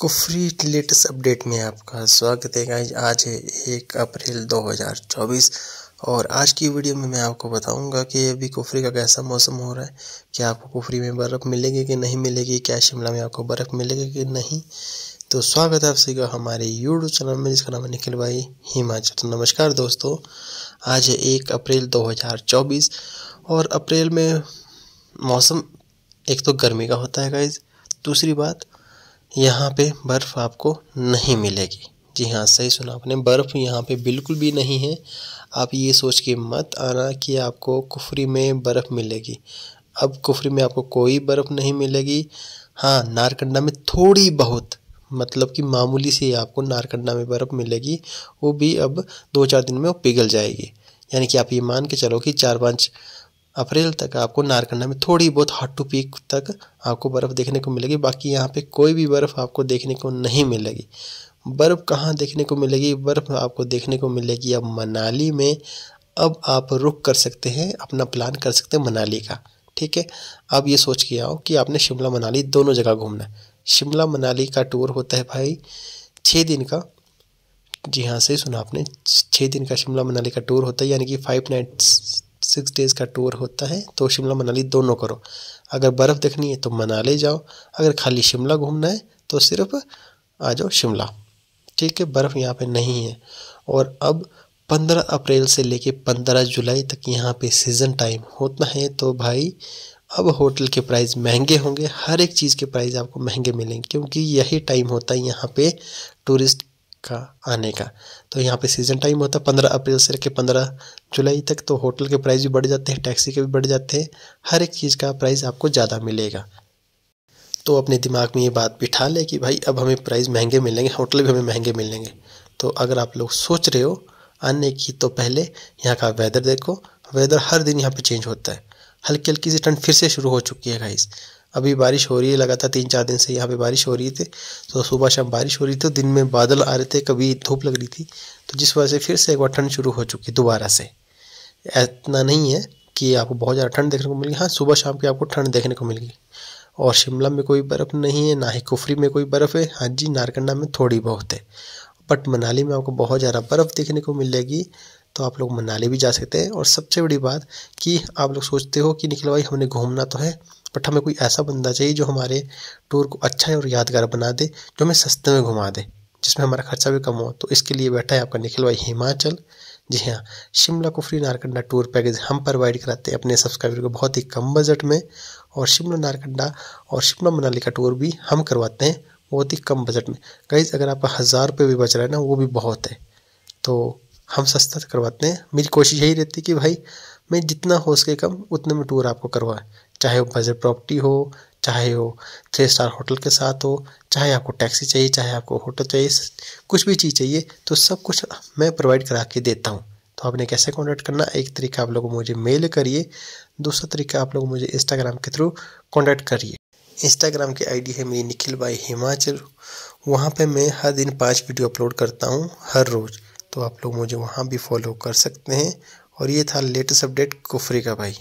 Kufri latest update में आपका स्वागत है गाइज आज है एक अप्रैल 2024 और आज की वीडियो में मैं आपको बताऊंगा कि अभी कुफरी का कैसा मौसम हो रहा है क्या आपको कुफरी में बर्फ़ मिलेगी कि नहीं मिलेगी क्या शिमला में आपको बर्फ़ मिलेगी कि नहीं तो स्वागत है आप सभी का हमारे यूट्यूब चैनल में जिसका नाम है निखिल भाई हिमाचल तो नमस्कार दोस्तों आज है एक अप्रैल दो और अप्रैल में मौसम एक तो गर्मी का होता है गाइज दूसरी बात यहाँ पे बर्फ़ आपको नहीं मिलेगी जी हाँ सही सुना आपने बर्फ़ यहाँ पे बिल्कुल भी नहीं है आप ये सोच के मत आना कि आपको कुफरी में बर्फ़ मिलेगी अब कुफरी में आपको कोई बर्फ़ नहीं मिलेगी हाँ नारकंडा में थोड़ी बहुत मतलब कि मामूली सी आपको नारकंडा में बर्फ़ मिलेगी वो भी अब दो चार दिन में वो पिघल जाएगी यानी कि आप ये मान के चलो कि चार पाँच अप्रैल तक आपको नारकंडा में थोड़ी बहुत हार्ट टू पीक तक आपको बर्फ़ देखने को मिलेगी बाकी यहाँ पे कोई भी बर्फ़ आपको देखने को नहीं मिलेगी बर्फ़ कहाँ देखने को मिलेगी बर्फ़ आपको देखने को मिलेगी अब मनाली में अब आप रुक कर सकते हैं अपना प्लान कर सकते हैं मनाली का ठीक है अब ये सोच के आओ कि आपने शिमला मनाली दोनों जगह घूमना है शिमला मनाली का टूर होता है भाई छः दिन का जी हाँ सही सुना आपने छः दिन का शिमला मनाली का टूर होता है यानी कि फाइव नाइट्स सिक्स डेज़ का टूर होता है तो शिमला मनाली दोनों करो अगर बर्फ़ देखनी है तो मनाली जाओ अगर खाली शिमला घूमना है तो सिर्फ आ जाओ शिमला ठीक है बर्फ़ यहाँ पे नहीं है और अब 15 अप्रैल से लेके 15 जुलाई तक यहाँ पे सीज़न टाइम होता है तो भाई अब होटल के प्राइस महंगे होंगे हर एक चीज़ के प्राइस आपको महंगे मिलेंगे क्योंकि यही टाइम होता है यहाँ पे टूरिस्ट का आने का तो यहाँ पे सीज़न टाइम होता है पंद्रह अप्रैल से लेकर पंद्रह जुलाई तक तो होटल के प्राइस भी बढ़ जाते हैं टैक्सी के भी बढ़ जाते हैं हर एक चीज़ का प्राइस आपको ज़्यादा मिलेगा तो अपने दिमाग में ये बात बिठा ले कि भाई अब हमें प्राइस महंगे मिलेंगे होटल भी हमें महंगे मिलेंगे तो अगर आप लोग सोच रहे हो आने की तो पहले यहाँ का वेदर देखो वेदर हर दिन यहाँ पर चेंज होता है हल्की हल्की सी ठंड फिर से शुरू हो चुकी है गाइस अभी बारिश हो रही है लगातार तीन चार दिन से यहाँ पे बारिश हो रही थी तो सुबह शाम बारिश हो रही थी दिन में बादल आ रहे थे कभी धूप लग रही थी तो जिस वजह से फिर से एक बार ठंड शुरू हो चुकी दोबारा से इतना नहीं है कि आपको बहुत ज़्यादा ठंड देखने को मिलेगी हाँ सुबह शाम की आपको ठंड देखने को मिलेगी और शिमला में कोई बर्फ़ नहीं है ना ही कुफरी में कोई बर्फ़ है हाँ जी नारकंडा में थोड़ी बहुत है बट मनाली में आपको बहुत ज़्यादा बर्फ़ देखने को मिलेगी तो आप लोग मनाली भी जा सकते हैं और सबसे बड़ी बात कि आप लोग सोचते हो कि निखिल भाई हमने घूमना तो है बट हमें कोई ऐसा बंदा चाहिए जो हमारे टूर को अच्छा और यादगार बना दे जो हमें सस्ते में घुमा दे जिसमें हमारा खर्चा भी कम हो तो इसके लिए बैठा है आपका निखिल भाई हिमाचल जी हाँ शिमला कुफरी नारकंडा टूर पैकेज हम प्रोवाइड कराते हैं अपने सब्सक्राइबर को बहुत ही कम बजट में और शिमला नारकंडा और शिमला मनाली का टूर भी हम करवाते हैं बहुत ही कम बजट में गाइज अगर आपका हज़ार रुपये भी बच रहा है ना वो भी बहुत है तो हम सस्ता करवाते हैं मेरी कोशिश यही रहती है कि भाई मैं जितना हो सके कम उतने में टूर आपको करवाएं चाहे वो बजट प्रॉपर्टी हो चाहे वो थ्री स्टार होटल के साथ हो चाहे आपको टैक्सी चाहिए चाहे आपको होटल चाहिए कुछ भी चीज़ चाहिए तो सब कुछ मैं प्रोवाइड करा के देता हूँ तो आपने कैसे कॉन्टैक्ट करना एक तरीका आप लोग मुझे मेल करिए दूसरा तरीका आप लोग मुझे इंस्टाग्राम के थ्रू कॉन्टैक्ट करिए इंस्टाग्राम की आईडी है मेरी निखिल बाई हिमाचल वहाँ पे मैं हर दिन पांच वीडियो अपलोड करता हूँ हर रोज़ तो आप लोग मुझे वहाँ भी फॉलो कर सकते हैं और ये था लेटेस्ट अपडेट कुफरी का भाई